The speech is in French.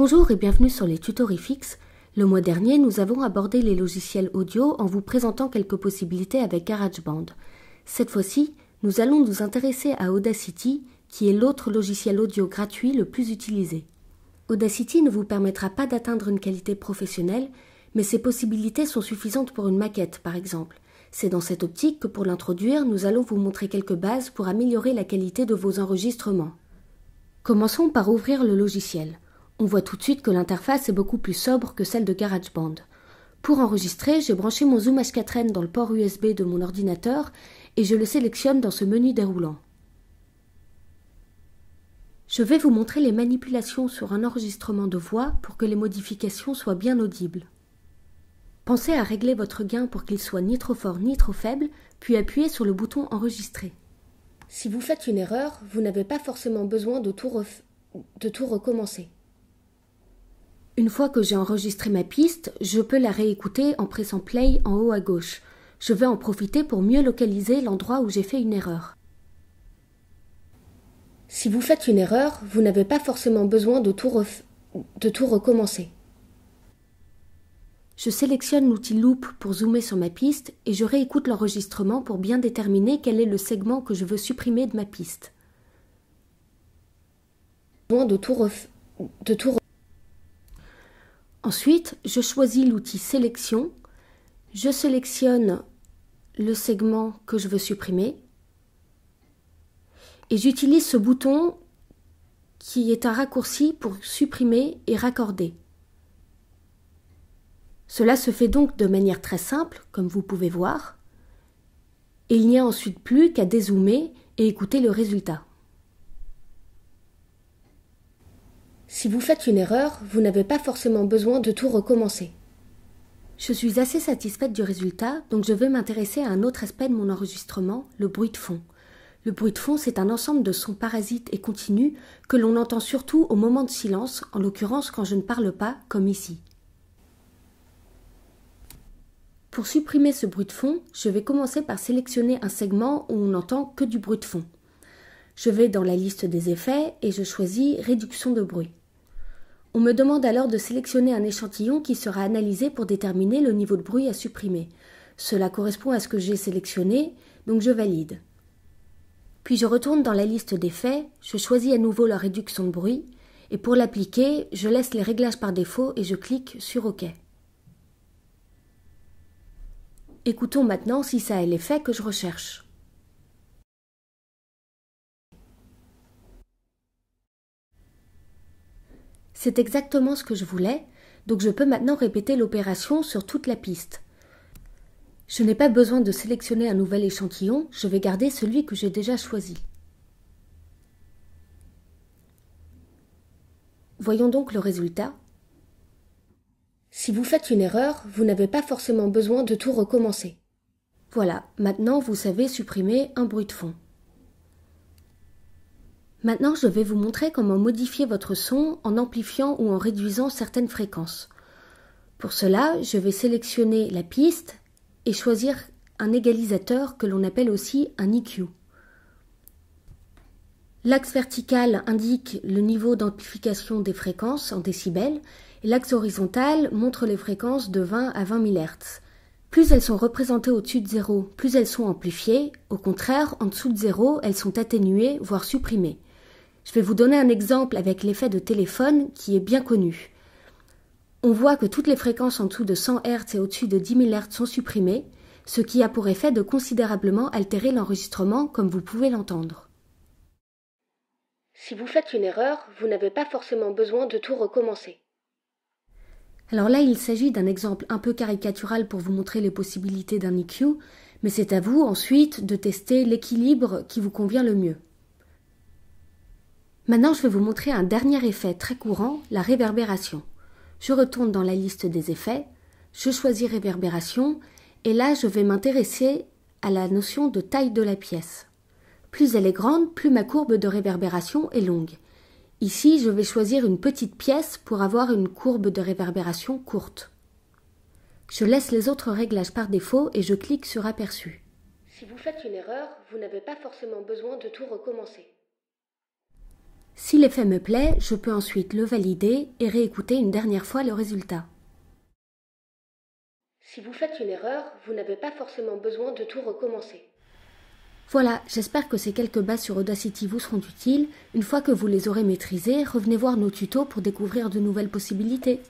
Bonjour et bienvenue sur les Tutorifix. Le mois dernier, nous avons abordé les logiciels audio en vous présentant quelques possibilités avec GarageBand. Cette fois-ci, nous allons nous intéresser à Audacity, qui est l'autre logiciel audio gratuit le plus utilisé. Audacity ne vous permettra pas d'atteindre une qualité professionnelle, mais ses possibilités sont suffisantes pour une maquette, par exemple. C'est dans cette optique que pour l'introduire, nous allons vous montrer quelques bases pour améliorer la qualité de vos enregistrements. Commençons par ouvrir le logiciel. On voit tout de suite que l'interface est beaucoup plus sobre que celle de GarageBand. Pour enregistrer, j'ai branché mon Zoom H4n dans le port USB de mon ordinateur et je le sélectionne dans ce menu déroulant. Je vais vous montrer les manipulations sur un enregistrement de voix pour que les modifications soient bien audibles. Pensez à régler votre gain pour qu'il soit ni trop fort ni trop faible, puis appuyez sur le bouton enregistrer. Si vous faites une erreur, vous n'avez pas forcément besoin de tout, de tout recommencer. Une fois que j'ai enregistré ma piste, je peux la réécouter en pressant play en haut à gauche. Je vais en profiter pour mieux localiser l'endroit où j'ai fait une erreur. Si vous faites une erreur, vous n'avez pas forcément besoin de tout, recommencer. Je sélectionne l'outil Loop pour zoomer sur ma piste et je réécoute l'enregistrement pour bien déterminer quel est le segment que je veux supprimer de ma piste. Ensuite, je choisis l'outil sélection. Je sélectionne le segment que je veux supprimer. Et j'utilise ce bouton qui est un raccourci pour supprimer et raccorder. Cela se fait donc de manière très simple, comme vous pouvez voir. Et il n'y a ensuite plus qu'à dézoomer et écouter le résultat. Si vous faites une erreur, vous n'avez pas forcément besoin de tout recommencer. Je suis assez satisfaite du résultat, donc je vais m'intéresser à un autre aspect de mon enregistrement, le bruit de fond. Le bruit de fond, c'est un ensemble de sons parasites et continus que l'on entend surtout au moment de silence, en l'occurrence quand je ne parle pas, comme ici. Pour supprimer ce bruit de fond, je vais commencer par sélectionner un segment où on n'entend que du bruit de fond. Je vais dans la liste des effets et je choisis réduction de bruit. On me demande alors de sélectionner un échantillon qui sera analysé pour déterminer le niveau de bruit à supprimer. Cela correspond à ce que j'ai sélectionné, donc je valide. Puis je retourne dans la liste des faits, je choisis à nouveau la réduction de bruit, et pour l'appliquer, je laisse les réglages par défaut et je clique sur OK. Écoutons maintenant si ça est l'effet que je recherche. C'est exactement ce que je voulais, donc je peux maintenant répéter l'opération sur toute la piste. Je n'ai pas besoin de sélectionner un nouvel échantillon, je vais garder celui que j'ai déjà choisi. Voyons donc le résultat. Si vous faites une erreur, vous n'avez pas forcément besoin de tout recommencer. Voilà, maintenant vous savez supprimer un bruit de fond. Maintenant, je vais vous montrer comment modifier votre son en amplifiant ou en réduisant certaines fréquences. Pour cela, je vais sélectionner la piste et choisir un égalisateur que l'on appelle aussi un EQ. L'axe vertical indique le niveau d'amplification des fréquences en décibels et l'axe horizontal montre les fréquences de 20 à 20 000 Hz. Plus elles sont représentées au-dessus de zéro, plus elles sont amplifiées, au contraire, en dessous de zéro, elles sont atténuées, voire supprimées. Je vais vous donner un exemple avec l'effet de téléphone qui est bien connu. On voit que toutes les fréquences en dessous de 100 Hz et au-dessus de 10 000 Hz sont supprimées, ce qui a pour effet de considérablement altérer l'enregistrement comme vous pouvez l'entendre. Si vous faites une erreur, vous n'avez pas forcément besoin de tout recommencer. Alors là, il s'agit d'un exemple un peu caricatural pour vous montrer les possibilités d'un EQ, mais c'est à vous ensuite de tester l'équilibre qui vous convient le mieux. Maintenant, je vais vous montrer un dernier effet très courant, la réverbération. Je retourne dans la liste des effets, je choisis réverbération, et là, je vais m'intéresser à la notion de taille de la pièce. Plus elle est grande, plus ma courbe de réverbération est longue. Ici, je vais choisir une petite pièce pour avoir une courbe de réverbération courte. Je laisse les autres réglages par défaut et je clique sur Aperçu. Si vous faites une erreur, vous n'avez pas forcément besoin de tout recommencer. Si l'effet me plaît, je peux ensuite le valider et réécouter une dernière fois le résultat. Si vous faites une erreur, vous n'avez pas forcément besoin de tout recommencer. Voilà, j'espère que ces quelques bases sur Audacity vous seront utiles. Une fois que vous les aurez maîtrisées, revenez voir nos tutos pour découvrir de nouvelles possibilités.